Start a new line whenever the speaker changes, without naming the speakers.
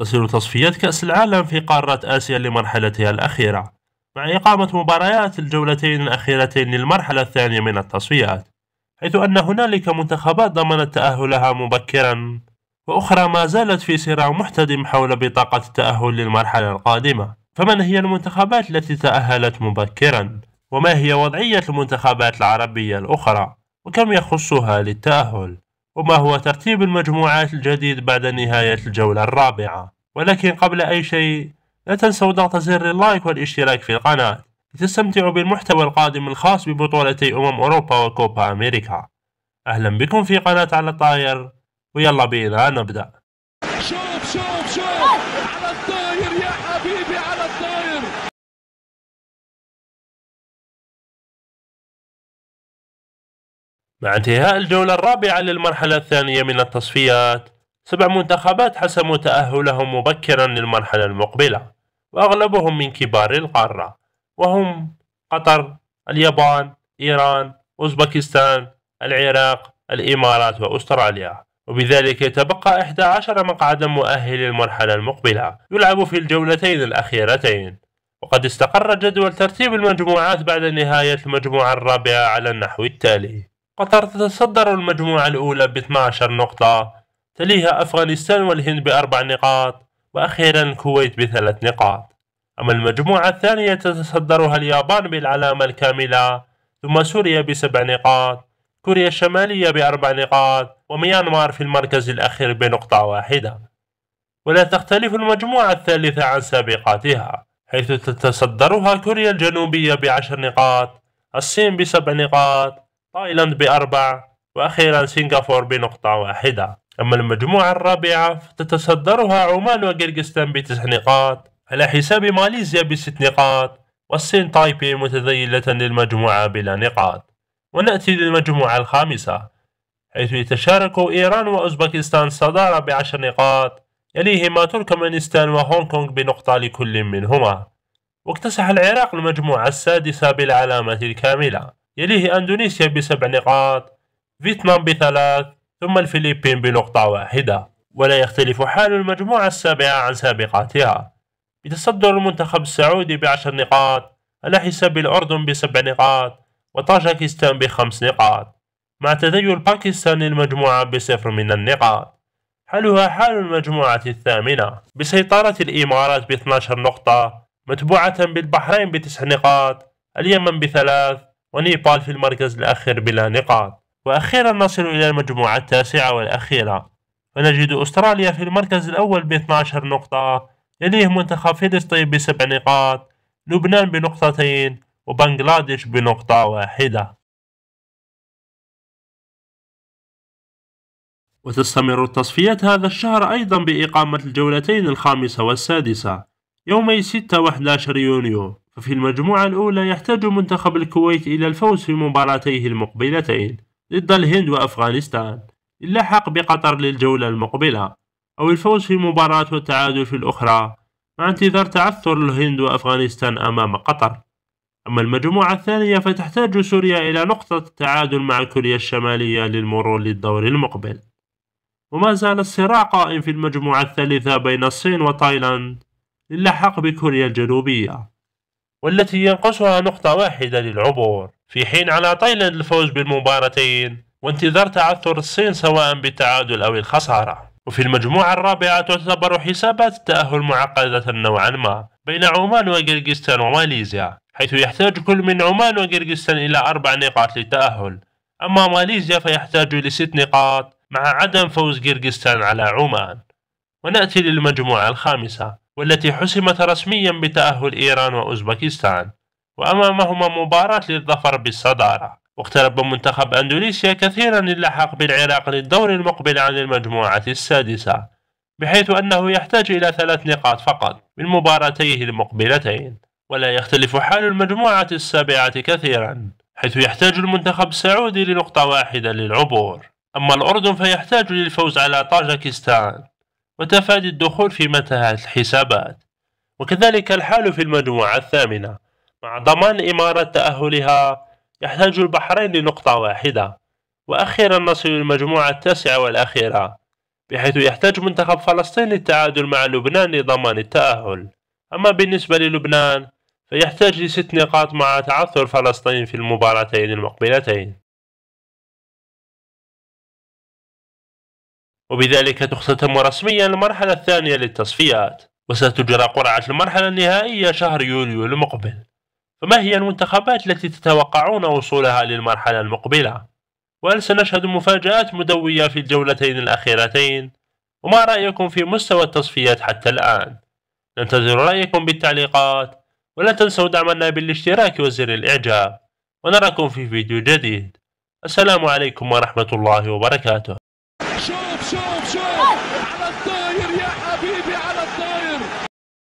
تصل تصفيات كأس العالم في قارة آسيا لمرحلتها الأخيرة مع إقامة مباريات الجولتين الأخيرتين للمرحلة الثانية من التصفيات حيث أن هنالك منتخبات ضمنت تأهلها مبكرا وأخرى ما زالت في صراع محتدم حول بطاقة التأهل للمرحلة القادمة فمن هي المنتخبات التي تأهلت مبكرا؟ وما هي وضعية المنتخبات العربية الأخرى؟ وكم يخصها للتأهل؟ وما هو ترتيب المجموعات الجديد بعد نهاية الجولة الرابعة ولكن قبل أي شيء لا تنسوا ضغط زر اللايك والاشتراك في القناة لتستمتعوا بالمحتوى القادم الخاص ببطولتي أمم أوروبا وكوبا أمريكا أهلا بكم في قناة على الطاير ويلا بينا نبدأ شوف شوف شوف على الطاير يا حبيبي على الطاير مع انتهاء الجولة الرابعة للمرحلة الثانية من التصفيات سبع منتخبات حسموا تأهلهم مبكرا للمرحلة المقبلة وأغلبهم من كبار القارة وهم قطر اليابان إيران أوزبكستان العراق الإمارات وأستراليا وبذلك يتبقى 11 مقعدا مؤهل للمرحلة المقبلة يلعب في الجولتين الأخيرتين وقد استقر جدول ترتيب المجموعات بعد نهاية المجموعة الرابعة على النحو التالي قطر تتصدر المجموعة الأولى ب 12 نقطة تليها أفغانستان والهند بأربع نقاط وأخيرا الكويت بثلاث نقاط أما المجموعة الثانية تتصدرها اليابان بالعلامة الكاملة ثم سوريا بسبع نقاط كوريا الشمالية بأربع نقاط وميانمار في المركز الأخير بنقطة واحدة ولا تختلف المجموعة الثالثة عن سابقاتها حيث تتصدرها كوريا الجنوبية بعشر نقاط الصين بسبع نقاط تايلاند بأربع وأخيرا سنغافور بنقطة واحدة أما المجموعة الرابعة فتتصدرها عمان وقرقستان بتسع نقاط على حساب ماليزيا بست نقاط والصين تايبي متذيلة للمجموعة بلا نقاط ونأتي للمجموعة الخامسة حيث يتشارك إيران وأوزبكستان الصدارة بعشر نقاط يليهما تركمانستان وهونغ كونغ بنقطة لكل منهما واكتسح العراق المجموعة السادسة بالعلامة الكاملة يليه أندونيسيا بسبع نقاط فيتنام بثلاث ثم الفلبين بنقطة واحدة ولا يختلف حال المجموعة السابعة عن سابقاتها بتصدر المنتخب السعودي بعشر نقاط على حساب الأردن بسبع نقاط وطاجكستان بخمس نقاط مع تذيل باكستان المجموعة بصفر من النقاط حالها حال المجموعة الثامنة بسيطرة الإمارات ب 12 نقطة متبوعة بالبحرين بتسع نقاط اليمن بثلاث ونيبال في المركز الأخير بلا نقاط وأخيرا نصل إلى المجموعة التاسعة والأخيرة ونجد أستراليا في المركز الأول ب 12 نقطة يليه منتخب فلسطين بسبع نقاط لبنان بنقطتين وبنغلاديش بنقطة واحدة وتستمر التصفيات هذا الشهر أيضا بإقامة الجولتين الخامسة والسادسة يومي 6 و 11 يونيو ففي المجموعة الأولى يحتاج منتخب الكويت إلى الفوز في مباراتيه المقبلتين ضد الهند وأفغانستان للحاق بقطر للجولة المقبلة أو الفوز في مباراة والتعادل في الأخرى مع انتظار تعثر الهند وأفغانستان أمام قطر أما المجموعة الثانية فتحتاج سوريا إلى نقطة التعادل مع كوريا الشمالية للمرور للدور المقبل وما زال الصراع قائم في المجموعة الثالثة بين الصين وتايلاند للحق بكوريا الجنوبية والتي ينقصها نقطة واحدة للعبور في حين على تايلاند الفوز بالمباراتين وانتظار تعثر الصين سواء بالتعادل أو الخسارة وفي المجموعة الرابعة تعتبر حسابات التأهل معقدة نوعا ما بين عمان وقرقستان وماليزيا حيث يحتاج كل من عمان وقرقستان إلى أربع نقاط للتأهل أما ماليزيا فيحتاج لست نقاط مع عدم فوز قرقستان على عمان ونأتي للمجموعة الخامسة والتي حسمت رسميا بتأهل إيران وأوزبكستان وأمامهما مباراة للظفر بالصدارة واقترب منتخب أندونيسيا كثيرا للحاق بالعراق للدور المقبل عن المجموعة السادسة بحيث أنه يحتاج إلى ثلاث نقاط فقط من مباراتيه المقبلتين ولا يختلف حال المجموعة السابعة كثيرا حيث يحتاج المنتخب السعودي لنقطة واحدة للعبور أما الأردن فيحتاج للفوز على طاجكستان وتفادي الدخول في متاهة الحسابات وكذلك الحال في المجموعة الثامنة مع ضمان إمارة تأهلها يحتاج البحرين لنقطة واحدة وأخيرا نصل للمجموعة التاسعة والأخيرة بحيث يحتاج منتخب فلسطين للتعادل مع لبنان لضمان التأهل أما بالنسبة للبنان فيحتاج لست نقاط مع تعثر فلسطين في المباراتين المقبلتين وبذلك تختتم رسميا المرحلة الثانية للتصفيات وستجرى قرعة المرحلة النهائية شهر يوليو المقبل فما هي المنتخبات التي تتوقعون وصولها للمرحلة المقبلة؟ وهل سنشهد مفاجآت مدوية في الجولتين الأخيرتين؟ وما رأيكم في مستوى التصفيات حتى الآن؟ ننتظر رأيكم بالتعليقات ولا تنسوا دعمنا بالاشتراك وزر الإعجاب ونراكم في فيديو جديد السلام عليكم ورحمة الله وبركاته شوف شوف شوف على الطاير